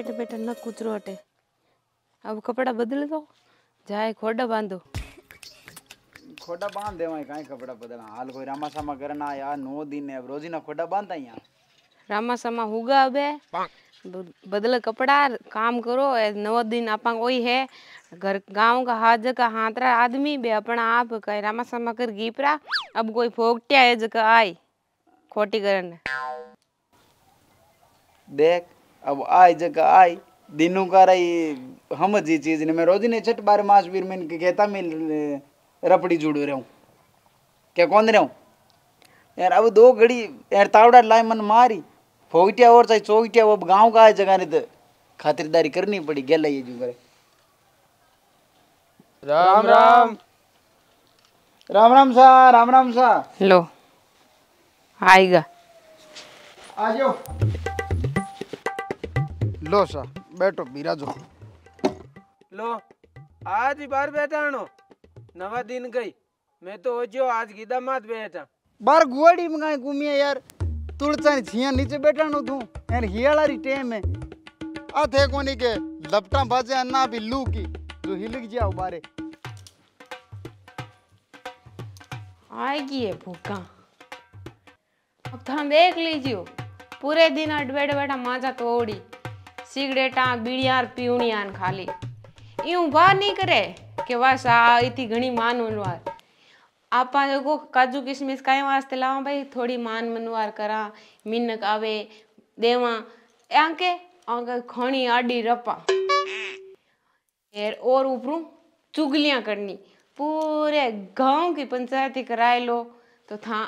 बैठे बैठे न કૂતરો हटे अब कपड़ा बदल दो जाए खोडा बांधो खोडा बांध दे मैं काई कपड़ा बदल हाल कोई रामा सामा करना यार नो दिन है रोजी ना खोडा बांधता यहाँ रामा सामा होगा अबे बदल कपड़ा काम करो नव दिन अपन वही है घर गांव का हाज का हाथरा आदमी बे अपना आप कहे रामा सामा कर गीपरा अब कोई फोकटिया है जका आई खोटी करन देख अब आय जगह आय दिनों का रही हम जी चीज ने मैं रोज ने छठ बार मास वीर में कहता मैं रपड़ी जुड़ू रहा हूँ क्या कौन रहा हूँ यार अब दो घड़ी यार तावड़ा लाए मन मारी फोगटिया और चाहे चौकटिया वो अब गाँव का आए जगह ने तो खातिरदारी करनी पड़ी गे ये जू करे राम राम राम राम सा राम राम सा लो आएगा आ जाओ लो सा बैठो बिराजो लो आज ही बार बैठा नो नवा दिन गई मैं तो ओजो आज गीदा मात बैठा बार गुआड़ी में कहीं घूमिया यार तुलचा छिया नीचे बैठा नो तू यार हियाला री टेम है आ थे कोनी के लपटा बजे ना बिल्लू की जो हिलक जाओ बारे आएगी है भूखा अब तो हम देख लीजियो पूरे दिन अडबेड़ बेटा माजा तोड़ी सिगरेटा बीड़िया पीणिया खाली इं वाह नहीं करे कि बस आती घनी मान मनवार आप देखो काजू किशमिश कई वास्ते लावा भाई थोड़ी मान मनवार करा मिनक आवे देवा आंके आंके खनी आडी रपा और ऊपरू चुगलियां करनी पूरे गांव की पंचायती कराए लो तो था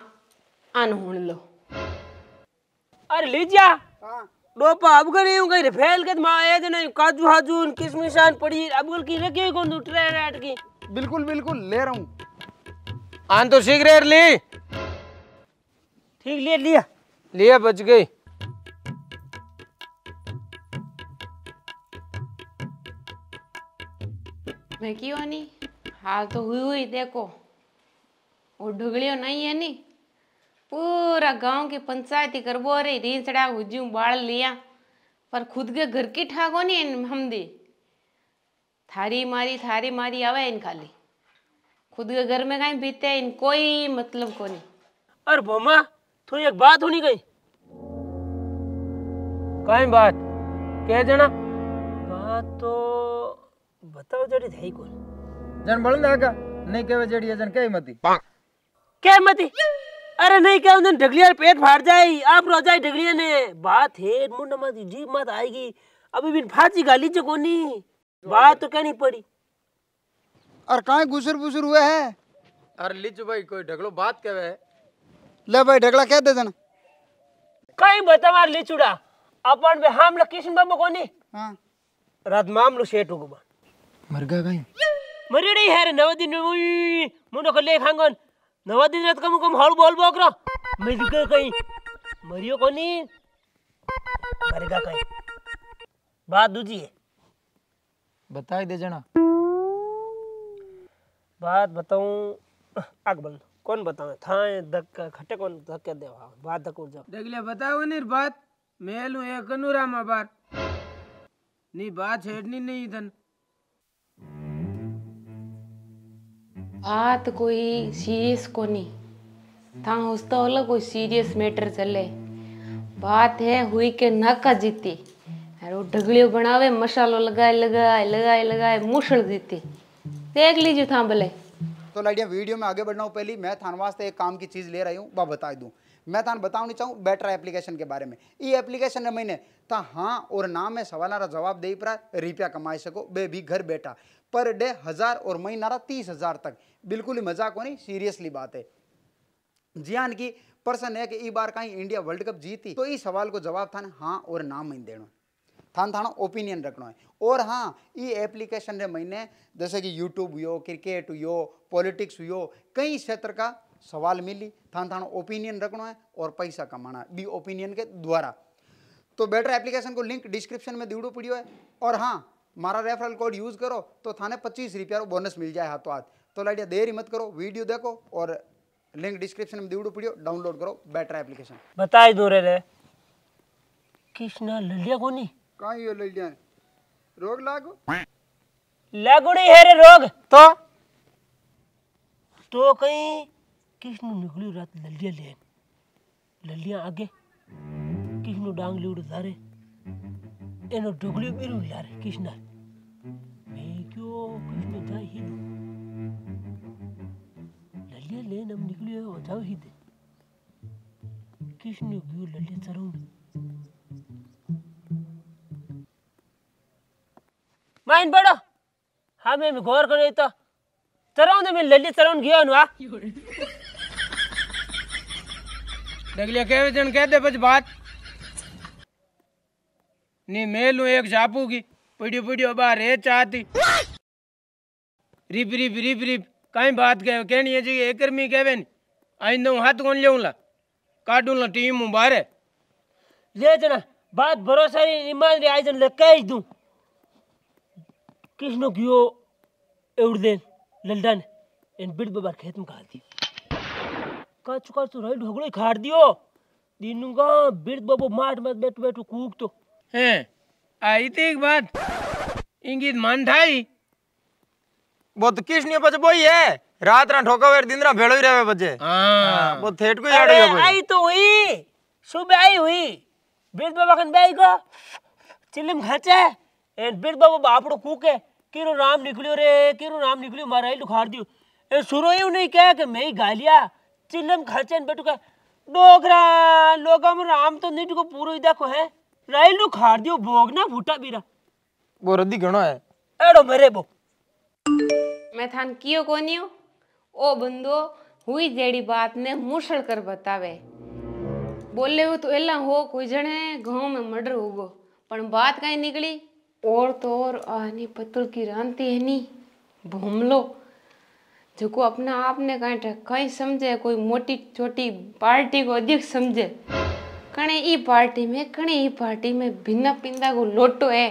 अन लो अरे लीजिया हाँ। डोपा अबगल यूं कहीं फैल के तो मां आया जना काजू हाजून किशमिशान पड़ी अबगल की रखी कोन उठरे रेट की बिल्कुल बिल्कुल ले रहा हूं आन तो सिगरेट ली ठीक ले लिया लिया बच गई मैं क्यों नहीं हाल तो हुई हुई देखो वो ढुगलियो नहीं है नहीं पूरा गांव की पंचायती करबो रही रीन सड़ा हुजू बाल लिया पर खुद के घर की ठाको नहीं हम दी थारी मारी थारी मारी आवे इन खाली खुद के घर में कहीं बीते इन कोई मतलब को नहीं अरे बोमा थोड़ी एक बात होनी गई कहीं बात कह देना बात तो बताओ जड़ी है कौन जन बोलन दागा नहीं कहवे जड़ी जन कह मती कह मती अरे नहीं क्या उन्हें डगलिया पेट फाट जाए आप रो जाए ढगलिया ने बात है मुंडा मत जीप मत आएगी अभी बिन फाची गाली जो कोनी बात तो कहनी पड़ी और कहा गुसर बुसर हुए है अरे लिजो भाई कोई ढगलो बात कह है ले भाई ढगला कह दे देना कहीं बता तो मार ली चुड़ा अपन बे हम लोग किशन बाबू को नहीं हां रात माम लो शेट होगो मर गया कहीं मरी रही है रे नव दिन मुंडो को ले खांगन नवा दिन रात का मुकम हाल बोल बोकरा मैं दिखे कहीं मरियो को नहीं मरेगा कहीं बात दूजी है बताई दे जना बात बताऊं आग बंद कौन बतावे थाए धक्का खटे कौन धक्के देवा बात धक्को जाओ देख लिया बताओ नहीं बात मेलू एक अनुरामा बार नहीं बात छेड़नी नहीं धन बात कोई सीरियस को नहीं था तो अलग कोई सीरियस मैटर चले बात है हुई के नाका जीती अरे वो ढगलियो बनावे मसालो लगाए लगाए लगाए लगाए मुशल जीती देख लीजिए था भले तो लड़िया वीडियो में आगे बढ़ना पहली मैं थान वास्ते एक काम की चीज़ ले रही हूँ वह बता दू मैं थान नहीं चाहूँ बेटर एप्लीकेशन के बारे में ये एप्लीकेशन है मैंने तो हाँ और ना मैं सवाल रहा जवाब दे पर रुपया कमाई सको बे भी घर बैठा पर डे हज़ार और महीना रहा तीस हज़ार तक बिल्कुल ही मजाक होनी सीरियसली बात है जियान की प्रश्न है कि इस बार कहीं इंडिया वर्ल्ड कप जीती तो इस सवाल को जवाब था ना हाँ और ना मैं देना थान थान ओपिनियन रखना है और हाँ ये एप्लीकेशन रे मैंने जैसे कि यूट्यूब यो क्रिकेट यो पॉलिटिक्स यो कई क्षेत्र का सवाल मिली थान थान ओपिनियन रखना है और पैसा कमाना बी ओपिनियन के द्वारा तो बेटर एप्लीकेशन को लिंक डिस्क्रिप्शन में दीवड़ो पड़ी है और हाँ मारा रेफरल कोड यूज़ करो तो थाने पच्चीस रुपया बोनस मिल जाए हाथों हाथ तो लाइडिया देरी मत करो वीडियो देखो और लिंक डिस्क्रिप्शन में दीवड़ू पड़ियो डाउनलोड करो बेटर एप्लीकेशन बता दो रे रे कृष्णा ललिया कोनी का यो ललिया रोग लागो लागोड़ी है रे रोग तो तो कहीं कृष्ण निकली रात ललिया ले ललिया आगे कृष्ण डांग लीड़ धारे एनो डुगली बिरु यार कृष्णा मैं क्यों कृष्ण जाई हो जाओ ही दे किस ने biyu lalle चरों माइन बड़ो हाँ मैं गौर कर तो चरों तो मैं ललित चरों गया नुआ डगलिया कह जन कह दे बस बात नहीं मैं लू एक जापू की पीडियो पीडियो बाहर रे चाहती रिप रिप रिप रिप कई बात कह कहनी है जी एक में कहवे नहीं आई दू हाथ कौन लेऊला काटू ला टीम हूँ बारे ले जना बात भरोसा नहीं ईमान रे आइजन ले कह दू किसनो गियो एवड़ दे लल्दा इन बिड़ बार खेत में काट दी काचू तो रही ढोगड़ो खाड़ दियो दिनू का बिड़ बबो माट मत बैठ बैठ कूक तो हैं आई थी एक बात इंगित मान थाई वो तो किस नहीं बजे बोई है रात रात ठोका वेर दिन रात भेड़ो ही रहे बजे हाँ। हाँ, वो थेट को याद है आई तो हुई सुबह आई हुई बीट बाबा कन बैग को चिल्लम खचे एंड बीट बाबा बापड़ो कूके किरु राम निकलियो रे किरु राम निकलियो मराई लुखार दियो ए सुरो ही उन्हें क्या कि मैं ही गालिया चिल्लम खचे एंड बेटू का डोगरा लोगा में राम तो नीट को पूरो ही देखो है राइल लुखार दियो भोगना फूटा बीरा वो रद्दी घणो है एड़ो मरे बो मैं थान कियो कोनियो ओ बंदो हुई जेड़ी बात ने मुसल कर बतावे बोले वो तो एला हो कोई जने गांव में मर्डर होगो पण बात काई निकली और तो और आनी पतुल की रानती है नी भूमलो जो अपना आप ने कहीं कहीं समझे कोई मोटी छोटी पार्टी को अधिक समझे कने ई पार्टी में कने ई पार्टी में भिन्न पिंदा को लोटो है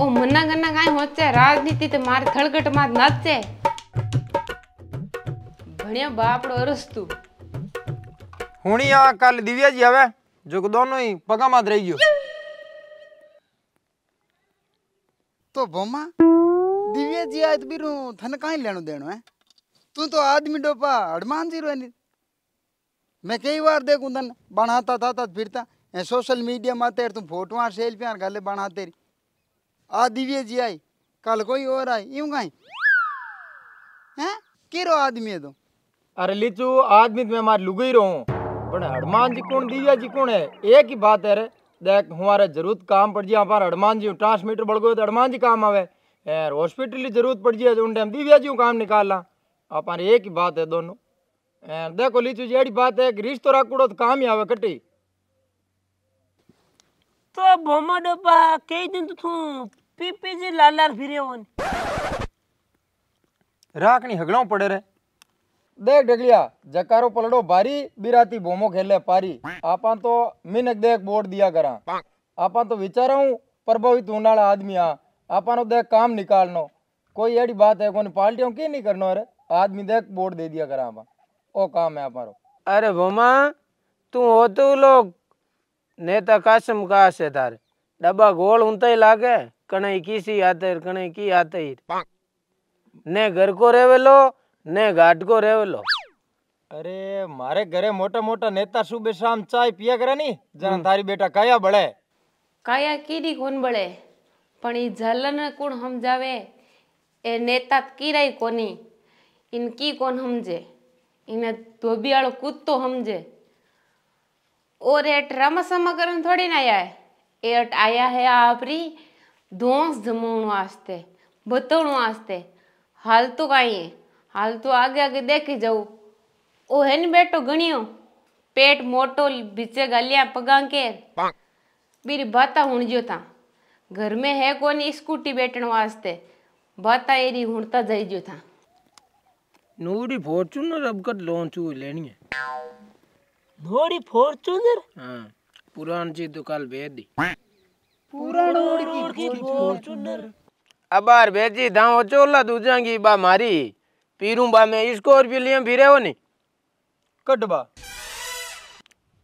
ओ मन्ना गन्ना गाय होचे राजनीति तो मार खड़गट मार नाचे भण्या बापड़ो अरस्तु होणिया कल दिव्या जी आवे जो को दोनों ही पगा मात रह गयो तो बम्मा दिव्या जी आए तो बिरु थन काई लेनो देनो है तू तो आदमी डोपा अड़मान जीरो है नी मैं कई बार देखूं तन बनाता था तत फिरता सोशल मीडिया माते तुम फोटो सेल्फी गले बनाते रही आ दिव्य जी आई कल कोई और आई यूं कहीं हैं किरो आदमी है तो अरे लीचू आदमी तो मैं मार लुगई रहो पर हनुमान जी कौन दिव्य जी कौन है एक ही बात है रे देख हमारे जरूरत काम पड़ जी हमारा हनुमान जी ट्रांसमीटर बड़ गए तो हनुमान जी काम आवे यार हॉस्पिटल की जरूरत पड़ जी उन टाइम दिव्या जी काम निकाल ला हमारी एक ही बात है दोनों देखो लीचू जी एडी बात है रिश्तो राकुड़ो तो काम ही आवे कटी तो भोमा डोपा कई दिन तो तू पीपी जी लालार फिरे वन राख राखनी हगड़ो पड़े रे देख डगलिया जकारो पलड़ो भारी बिराती बोमो खेले पारी आपा तो मिनक देख बोर्ड दिया करा आपा तो विचारा हूं प्रभावित होने वाला आदमी आ आपा देख काम निकालनो कोई एड़ी बात है कोनी पार्टियों की नहीं करनो अरे आदमी देख बोर्ड दे दिया करा आपा ओ काम है आपा अरे बोमा तू हो तो लोग નેતા કાસમ કાશે તારે ડબ્બા ગોળ ઊંતાઈ લાગે કણઈ કીસી આતેર કણઈ કી આતેર ને ગરકો રેવેલો ને ગાઢકો રેવેલો અરે મારે ઘરે મોટા મોટા નેતા સુબે શામ ચાય પિયા કરે ની જરા તારી બેટા કયા બળે કયા કીડી કોણ બળે પણ ઈ જલન કોણ સમજાવે એ નેતા કીરાય કોની ઇન કી કોણ સમજે ઇને ધોબિયાળો કૂદતો સમજે और एट रमसमकरण थोड़ी ना आया है एट आया है आपरी दोस जमाण वास्ते बताण वास्ते हाल तो काई है हाल तो आगे आगे देखी जाऊँ ओ है नी बेटो गणियो पेट मोटो बीचे गलिया पगा के बीरी बाता हुण जो था घर में है कोनी स्कूटी बैठने वास्ते बाता एरी हुणता जाई जो था नूरी फॉर्चूनर अब कट लॉन्च हुई लेनी है धोड़ी फॉर्चूनर पुरान जी दुकान भेदी पुरान रोड की फॉर्चूनर अबार भेजी धाव चोला दूजांगी बा मारी पीरू बा मैं भी लिए फिरे हो नहीं कटबा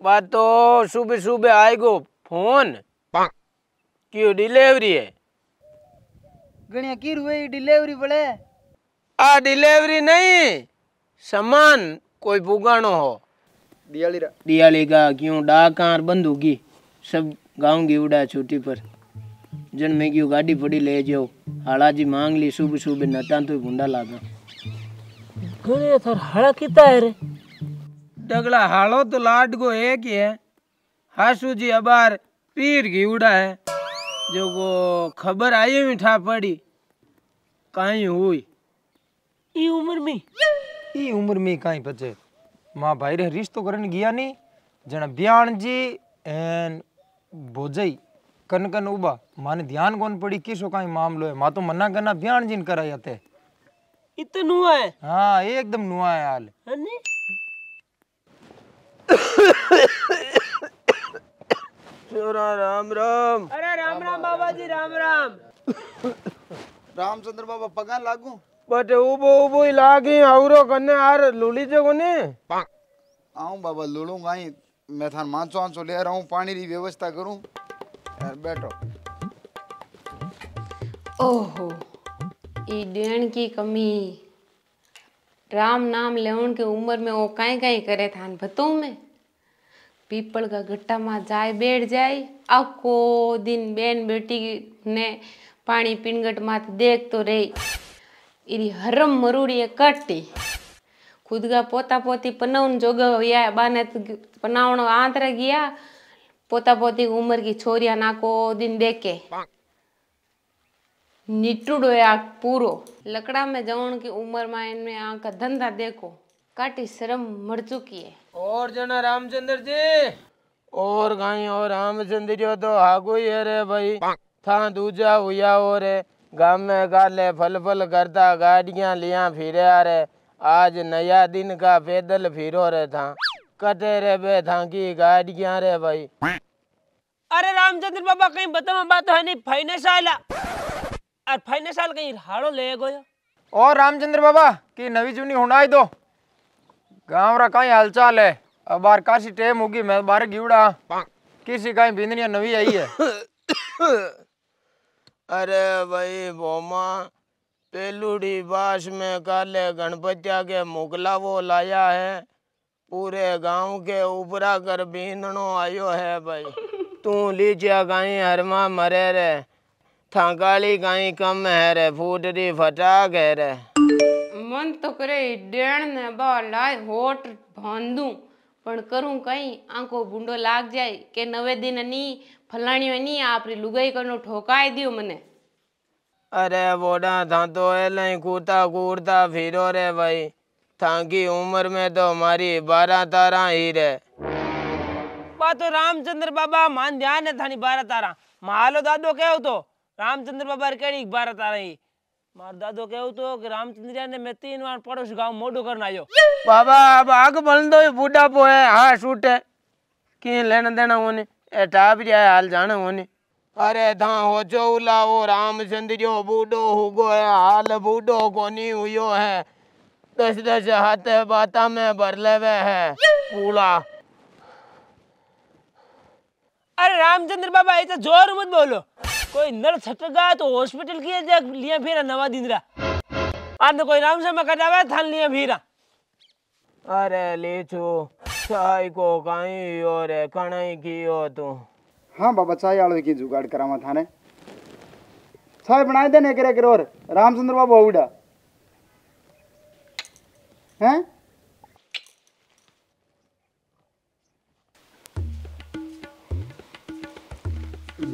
बा तो सुबह सुबह आएगो फोन क्यों डिलीवरी है गणिया की रुए डिलीवरी बड़े आ डिलीवरी नहीं सामान कोई पुगानो हो दियालीरा दियाली का क्यों डाकार बंद होगी सब गाँव की उड़ा छुट्टी पर जन में क्यों गाड़ी पड़ी ले जाओ हाला जी मांग ली सुबह सुबह नटा तो गुंडा ला दो गुरे किता है रे डगला हालो तो लाड को एक ही है हासू जी अबार पीर की उड़ा है जो को खबर आई मिठा पड़ी कहीं हुई ई उम्र में ई उम्र में कहीं पचे माँ भाई रे रिश्तो करने गया नहीं जना बयान जी एन भोजई कन कन उबा माने ध्यान कौन पड़ी किसो काई मामलो है माँ तो मना करना बयान जी करा जाते इतन तो हुआ है हाँ एकदम नुआ है हाल हाँ राम राम अरे राम राम बाबा जी राम राम रामचंद्र बाबा पगा लागू बटे બટ ઉભો ઉભો લાગી આવરો કને આર લુલી જો કોને આઉં बाबा લુલું ગાઈ मैं थान मांचो आंचो ले रहा हूं पानी री व्यवस्था करूँ यार बैठो ओहो ई डेण की कमी राम नाम लेवण के उम्र में ओ काई काई करे थान भतो में पीपल का गट्टा मा जाय बैठ जाय आको दिन बेन बेटी ने पानी पिनगट मा देख तो रही એરી હરમ મરૂડીએ કટી ખુદગા પોતા પોતી પનાવણ बाने બાને પનાવણ गया पोता पोती उम्र की छोरिया ना को दिन देखे निटुडो आग पूरो लकड़ा में जवन की उम्र में इनमें का धंधा देखो काटी शर्म मर चुकी है और जना रामचंद्र जी और गाय और रामचंद्र तो आगो ही रे भाई था दूजा हुआ और गम काले फल फल करता गाड़ियाँ लिया फिरे रे आज नया दिन का पैदल फिरो रे था कटे रे बे था की गाड़ियाँ रे भाई अरे रामचंद्र बाबा कहीं बताओ बात है नहीं फाइनेंस आला और फाइनेंस साल कहीं हाड़ो ले गयो और रामचंद्र बाबा की नवी जूनी होना दो गाँव रा कहीं हालचाल है अब बार काशी टेम होगी मैं बार गिवड़ा किसी कहीं बिंदनिया नवी आई है अरे भाई बोमा पेलुड़ी बास में काले गणपतिया के मुगला वो लाया है पूरे गांव के उपरा कर बीनो आयो है भाई तू लीजिया गाई हरमा मरे रे थाली गाई कम है रे फूटरी फटा गे रे मन तो करे डेण ने बार होट भांदू પણ કરું કંઈ આંખો ભૂંડો લાગ જાય કે નવેદિન ની ફલાણીઓ ની આપણી લુગાઈ કરનો ઠોકાઈ દો મને અરે વોડા ધાતો એલે કૂતા કૂરતા ફીરો રે ભાઈ થાંકી ઉમર મેં તો મારી બારા તારા હી રે બા તો રામચંદ્ર બાબા માન ધ્યાન થાની બારા તારા માલો દાદો કેવ તો રામચંદ્ર બાબા કેડી બારા તારા હી મારો દાદો કેવું તો કે રામચંદ્રિયા ને મેં તીન વાર પડોશ ગામ મોઢું કરીને આવ્યો बाबा अब आग बंद हो बूढ़ा पो है हाँ शूट है की लेना देना होने ए टाबरिया है, हाल जाना होने अरे धा हो जो उलाओ रामचंद्रियो बूढ़ो हुगो है हाल बूढ़ो कोनी हुयो है दस दस हाथ बाता में भर लेवे है पूला अरे रामचंद्र बाबा ये तो जोर मत बोलो कोई नर छटका तो हॉस्पिटल की जग लिया फिर नवा दिंदरा और कोई राम से मैं मकदावे थान लिया फिर अरे ले छो चाय को काई और कणाई की हो तू हां बाबा चाय आलो की जुगाड़ करावा थाने चाय बनाए दे ने करे करे और रामचंद्र बाबू आउडा हैं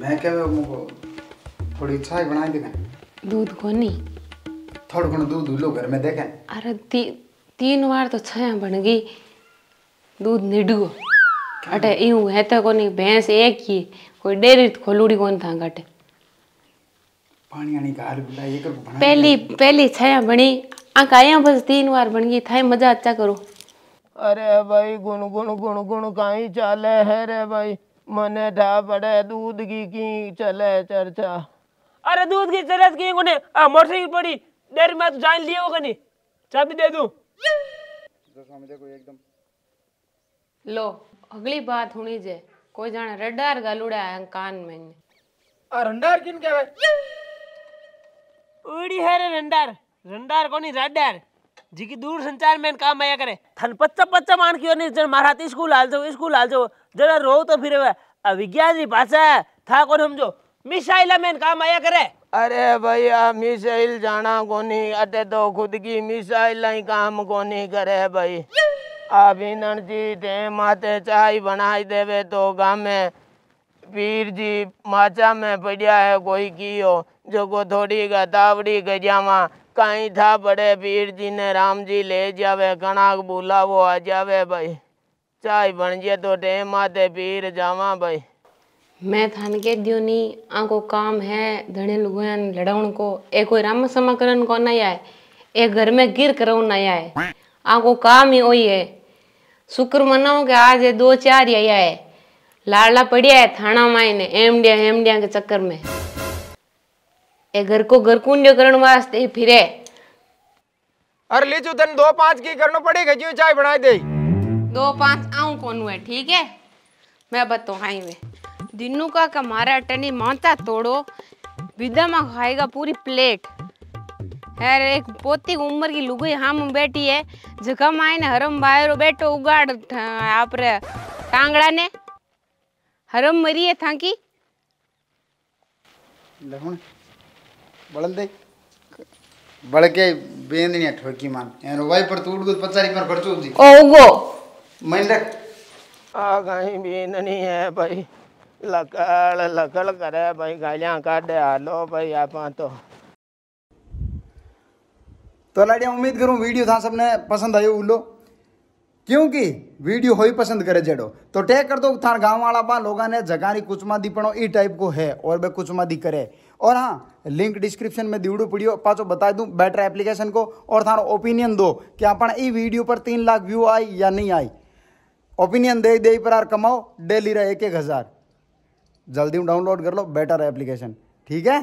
मैं क्या मुको थोड़ी चाय बना देना दूध को नहीं थोड़ा घणो दूध लो घर में देखे अरे ती, तीन बार तो छाया बन गई दूध निडुओ अटे यूं है तो कोनी भैंस एक ही कोई डेरी खोलूड़ी कोन था घटे पानी आनी गाल बुला ये कर बना पहली पहली छाया बनी आ काया बस तीन बार बन गई थाई मजा अच्छा करो अरे भाई गुण गुण गुण गुण काई चाले है रे भाई मने ढा पड़े दूध की की चले चर्चा अरे दूध की जरूरत की उन्हें मोटरसाइकिल पड़ी डेरी में तो जान लिए होगा नहीं चाबी दे दूं तो लो अगली बात होनी जे कोई जाने रडार गालूड़ा है कान में रंडार किन कहवे उड़ी है रे रंडार रंडार कोनी रडार जी की दूर संचार में काम आया करे थन पच्चा पच्चा मान क्यों नहीं जन मारा स्कूल हाल जाओ स्कूल हाल जाओ जरा रो तो फिर विज्ञान री भाषा था कौन समझो मिसाइल मैन काम आया करे अरे भैया मिसाइल जाना कोनी अटे तो खुद की मिसाइल ही काम कोनी करे भाई अभिनंद जी ते माते चाय बनाई देवे तो गामे पीर जी माचा में पड़िया है कोई की हो जो को थोड़ी गतावड़ी गजामा कहीं था बड़े पीर जी ने राम जी ले जावे कणाक बुलावो आ जावे भाई चाय बन जाए तो टेम आते पीर जावा भाई मैं थान के दियो नी आको काम है धने लुगान लड़ाउन को ए कोई राम समाकरण को नहीं आए ए घर में गिर करो नहीं आए आको काम ही वही है शुक्र मनाओ कि आज दो चार आया है लाडला पड़िया है थाना मायने एमडिया एमडिया के चक्कर में ए घर को घर कुंड करण वास्ते फिरे अरे लीजू तन दो पांच की करना पड़ेगा क्यों चाय बनाई दे दो पांच आऊं कौन है ठीक है मैं बताऊं हाँ में दिनू का मारा अटनी माता तोड़ो विदमा खाएगा पूरी प्लेट हर एक पोती उम्र की लुगई हम हाँ बैठी है जखम आए ने हरम बायरो बैठो उगाड़ आप रे टांगड़ा ने हरम मरी है था लहुन बड़ल दे बड़ के बेंदनिया ठोकी मान एनो वाई पर तूड़ गुद तो पचारी पर भरचो जी ओ गो मैं आ गई बेंदनी है भाई लकड़ लकड़ करे भाई भाई आप तो तो लाडिया उम्मीद करूँ वीडियो था सबने पसंद आयो उल्लो क्योंकि वीडियो हो ही पसंद करे जेडो तो टैग कर दो थार गांव वाला बा लोगा ने जगारी कुचमा दी पड़ो ई टाइप को है और बे कुचमा दी करे और हाँ लिंक डिस्क्रिप्शन में दीवड़ो पड़ियो पाचो बता दूं बेटर एप्लीकेशन को और थारो ओपिनियन दो कि अपन ई वीडियो पर तीन लाख व्यू आई या नहीं आई ओपिनियन दे दे पर कमाओ डेली रहे एक एक हज़ार जल्दी डाउनलोड कर लो बेटर एप्लीकेशन ठीक है